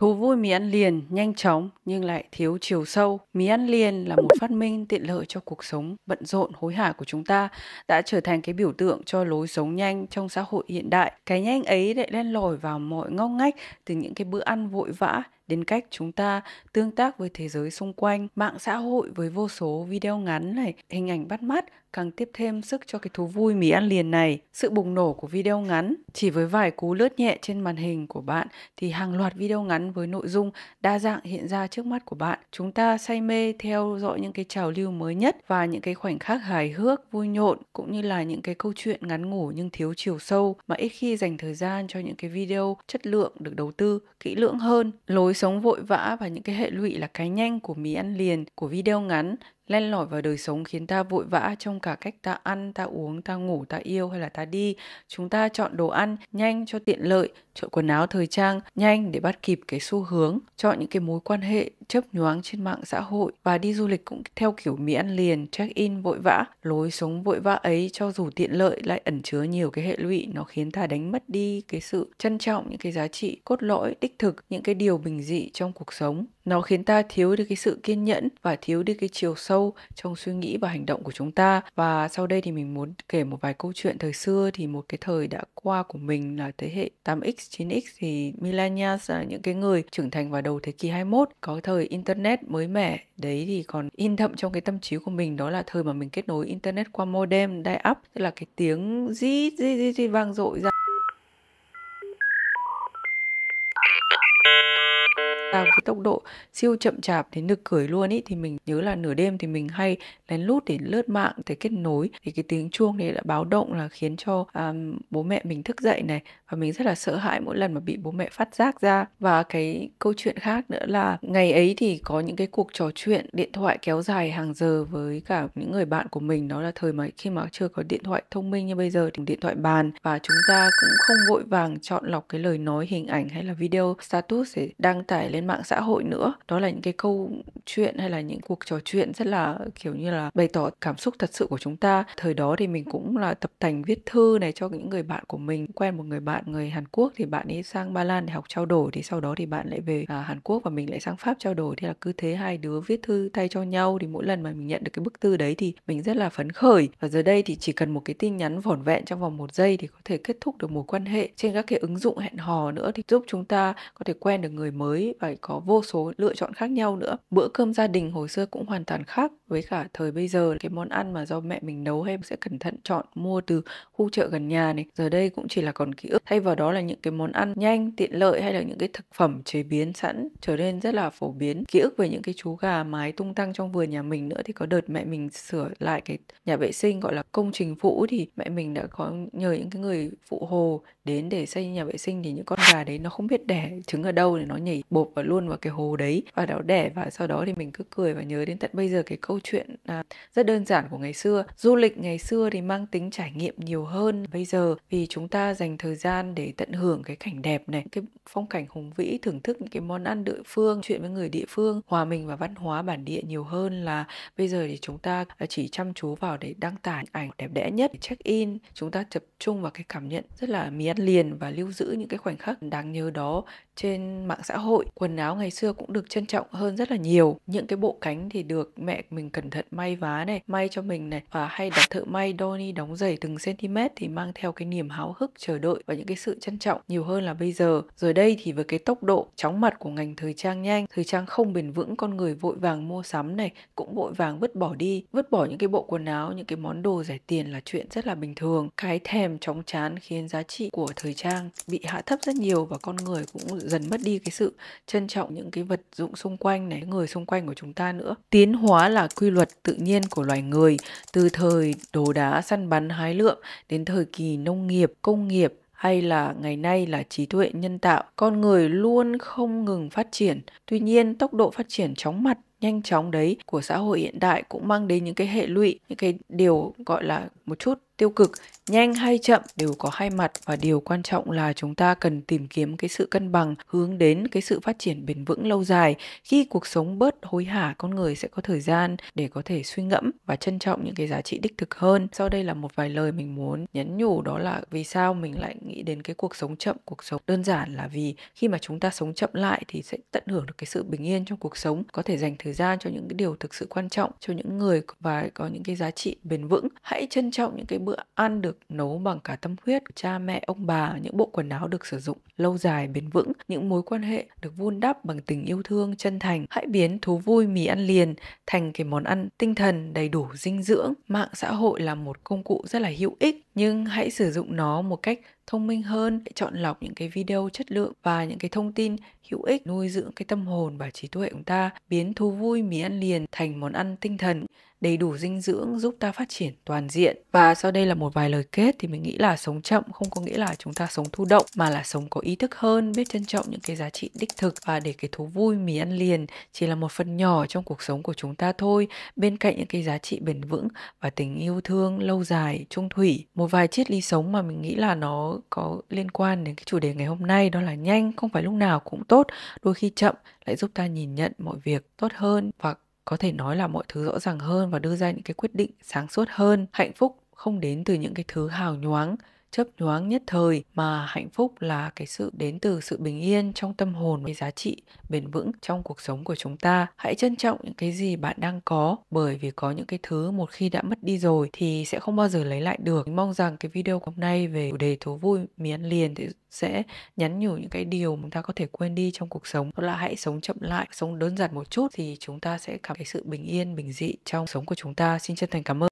Thú vui mì ăn liền, nhanh chóng nhưng lại thiếu chiều sâu. Mì ăn liền là một phát minh tiện lợi cho cuộc sống bận rộn hối hả của chúng ta, đã trở thành cái biểu tượng cho lối sống nhanh trong xã hội hiện đại. Cái nhanh ấy lại len lỏi vào mọi ngóc ngách từ những cái bữa ăn vội vã đến cách chúng ta tương tác với thế giới xung quanh, mạng xã hội với vô số video ngắn này, hình ảnh bắt mắt càng tiếp thêm sức cho cái thú vui mì ăn liền này. Sự bùng nổ của video ngắn, chỉ với vài cú lướt nhẹ trên màn hình của bạn thì hàng loạt video ngắn với nội dung đa dạng hiện ra trước mắt của bạn. Chúng ta say mê theo dõi những cái trào lưu mới nhất và những cái khoảnh khắc hài hước, vui nhộn cũng như là những cái câu chuyện ngắn ngủ nhưng thiếu chiều sâu mà ít khi dành thời gian cho những cái video chất lượng được đầu tư kỹ lưỡng hơn. Lối sống vội vã và những cái hệ lụy là cái nhanh của mì ăn liền, của video ngắn len lỏi vào đời sống khiến ta vội vã trong cả cách ta ăn, ta uống, ta ngủ, ta yêu hay là ta đi. Chúng ta chọn đồ ăn nhanh cho tiện lợi, chọn quần áo thời trang nhanh để bắt kịp cái xu hướng, chọn những cái mối quan hệ chấp nhoáng trên mạng xã hội và đi du lịch cũng theo kiểu mì ăn liền, check in vội vã. Lối sống vội vã ấy cho dù tiện lợi lại ẩn chứa nhiều cái hệ lụy nó khiến ta đánh mất đi cái sự trân trọng những cái giá trị cốt lõi đích thực, những cái điều bình dị trong cuộc sống nó khiến ta thiếu đi cái sự kiên nhẫn và thiếu đi cái chiều sâu trong suy nghĩ và hành động của chúng ta và sau đây thì mình muốn kể một vài câu chuyện thời xưa thì một cái thời đã qua của mình là thế hệ 8x 9x thì millennials là những cái người trưởng thành vào đầu thế kỷ 21 có thời internet mới mẻ đấy thì còn in đậm trong cái tâm trí của mình đó là thời mà mình kết nối internet qua modem dial up tức là cái tiếng di di di, vang dội ra tăng cái tốc độ siêu chậm chạp đến nực cười luôn ý thì mình nhớ là nửa đêm thì mình hay lén lút để lướt mạng để kết nối thì cái tiếng chuông này đã báo động là khiến cho um, bố mẹ mình thức dậy này và mình rất là sợ hãi mỗi lần mà bị bố mẹ phát giác ra và cái câu chuyện khác nữa là ngày ấy thì có những cái cuộc trò chuyện điện thoại kéo dài hàng giờ với cả những người bạn của mình đó là thời mà khi mà chưa có điện thoại thông minh như bây giờ thì điện thoại bàn và chúng ta cũng không vội vàng chọn lọc cái lời nói hình ảnh hay là video status để đăng tải lên lên mạng xã hội nữa đó là những cái câu chuyện hay là những cuộc trò chuyện rất là kiểu như là bày tỏ cảm xúc thật sự của chúng ta thời đó thì mình cũng là tập thành viết thư này cho những người bạn của mình quen một người bạn người Hàn Quốc thì bạn ấy sang Ba Lan để học trao đổi thì sau đó thì bạn lại về à, Hàn Quốc và mình lại sang Pháp trao đổi thì là cứ thế hai đứa viết thư thay cho nhau thì mỗi lần mà mình nhận được cái bức thư đấy thì mình rất là phấn khởi và giờ đây thì chỉ cần một cái tin nhắn vỏn vẹn trong vòng một giây thì có thể kết thúc được mối quan hệ trên các cái ứng dụng hẹn hò nữa thì giúp chúng ta có thể quen được người mới và phải có vô số lựa chọn khác nhau nữa bữa cơm gia đình hồi xưa cũng hoàn toàn khác với cả thời bây giờ cái món ăn mà do mẹ mình nấu hay sẽ cẩn thận chọn mua từ khu chợ gần nhà này giờ đây cũng chỉ là còn ký ức thay vào đó là những cái món ăn nhanh tiện lợi hay là những cái thực phẩm chế biến sẵn trở nên rất là phổ biến ký ức về những cái chú gà mái tung tăng trong vườn nhà mình nữa thì có đợt mẹ mình sửa lại cái nhà vệ sinh gọi là công trình phụ thì mẹ mình đã có nhờ những cái người phụ hồ đến để xây nhà vệ sinh thì những con gà đấy nó không biết đẻ trứng ở đâu để nó nhảy bột và luôn vào cái hố đấy và đó đẻ và sau đó thì mình cứ cười và nhớ đến tận bây giờ cái câu chuyện à, rất đơn giản của ngày xưa du lịch ngày xưa thì mang tính trải nghiệm nhiều hơn bây giờ vì chúng ta dành thời gian để tận hưởng cái cảnh đẹp này cái phong cảnh hùng vĩ thưởng thức những cái món ăn địa phương chuyện với người địa phương hòa mình vào văn hóa bản địa nhiều hơn là bây giờ thì chúng ta à, chỉ chăm chú vào để đăng tải ảnh đẹp đẽ nhất check in chúng ta tập trung vào cái cảm nhận rất là mì ăn liền và lưu giữ những cái khoảnh khắc đáng nhớ đó trên mạng xã hội quần quần áo ngày xưa cũng được trân trọng hơn rất là nhiều những cái bộ cánh thì được mẹ mình cẩn thận may vá này may cho mình này và hay đặt thợ may Donny đóng giày từng cm thì mang theo cái niềm háo hức chờ đợi và những cái sự trân trọng nhiều hơn là bây giờ rồi đây thì với cái tốc độ chóng mặt của ngành thời trang nhanh thời trang không bền vững con người vội vàng mua sắm này cũng vội vàng vứt bỏ đi vứt bỏ những cái bộ quần áo những cái món đồ rẻ tiền là chuyện rất là bình thường cái thèm chóng chán khiến giá trị của thời trang bị hạ thấp rất nhiều và con người cũng dần mất đi cái sự trân trân trọng những cái vật dụng xung quanh này người xung quanh của chúng ta nữa tiến hóa là quy luật tự nhiên của loài người từ thời đồ đá săn bắn hái lượm đến thời kỳ nông nghiệp công nghiệp hay là ngày nay là trí tuệ nhân tạo con người luôn không ngừng phát triển tuy nhiên tốc độ phát triển chóng mặt nhanh chóng đấy của xã hội hiện đại cũng mang đến những cái hệ lụy những cái điều gọi là một chút tiêu cực nhanh hay chậm đều có hai mặt và điều quan trọng là chúng ta cần tìm kiếm cái sự cân bằng hướng đến cái sự phát triển bền vững lâu dài khi cuộc sống bớt hối hả con người sẽ có thời gian để có thể suy ngẫm và trân trọng những cái giá trị đích thực hơn sau đây là một vài lời mình muốn nhấn nhủ đó là vì sao mình lại nghĩ đến cái cuộc sống chậm cuộc sống đơn giản là vì khi mà chúng ta sống chậm lại thì sẽ tận hưởng được cái sự bình yên trong cuộc sống có thể dành thời thời gian cho những cái điều thực sự quan trọng cho những người và có những cái giá trị bền vững hãy trân trọng những cái bữa ăn được nấu bằng cả tâm huyết của cha mẹ ông bà những bộ quần áo được sử dụng lâu dài bền vững những mối quan hệ được vun đắp bằng tình yêu thương chân thành hãy biến thú vui mì ăn liền thành cái món ăn tinh thần đầy đủ dinh dưỡng mạng xã hội là một công cụ rất là hữu ích nhưng hãy sử dụng nó một cách thông minh hơn để chọn lọc những cái video chất lượng và những cái thông tin hữu ích nuôi dưỡng cái tâm hồn và trí tuệ của chúng ta biến thú vui mì ăn liền thành món ăn tinh thần đầy đủ dinh dưỡng giúp ta phát triển toàn diện và sau đây là một vài lời kết thì mình nghĩ là sống chậm không có nghĩa là chúng ta sống thụ động mà là sống có ý thức hơn biết trân trọng những cái giá trị đích thực và để cái thú vui mì ăn liền chỉ là một phần nhỏ trong cuộc sống của chúng ta thôi bên cạnh những cái giá trị bền vững và tình yêu thương lâu dài trung thủy một vài triết lý sống mà mình nghĩ là nó có liên quan đến cái chủ đề ngày hôm nay đó là nhanh không phải lúc nào cũng tốt đôi khi chậm lại giúp ta nhìn nhận mọi việc tốt hơn và có thể nói là mọi thứ rõ ràng hơn và đưa ra những cái quyết định sáng suốt hơn hạnh phúc không đến từ những cái thứ hào nhoáng chớp nhoáng nhất thời mà hạnh phúc là cái sự đến từ sự bình yên trong tâm hồn với giá trị bền vững trong cuộc sống của chúng ta hãy trân trọng những cái gì bạn đang có bởi vì có những cái thứ một khi đã mất đi rồi thì sẽ không bao giờ lấy lại được mong rằng cái video hôm nay về chủ đề thú vui mì liền thì sẽ nhắn nhủ những cái điều chúng ta có thể quên đi trong cuộc sống đó là hãy sống chậm lại sống đơn giản một chút thì chúng ta sẽ cảm thấy sự bình yên bình dị trong sống của chúng ta xin chân thành cảm ơn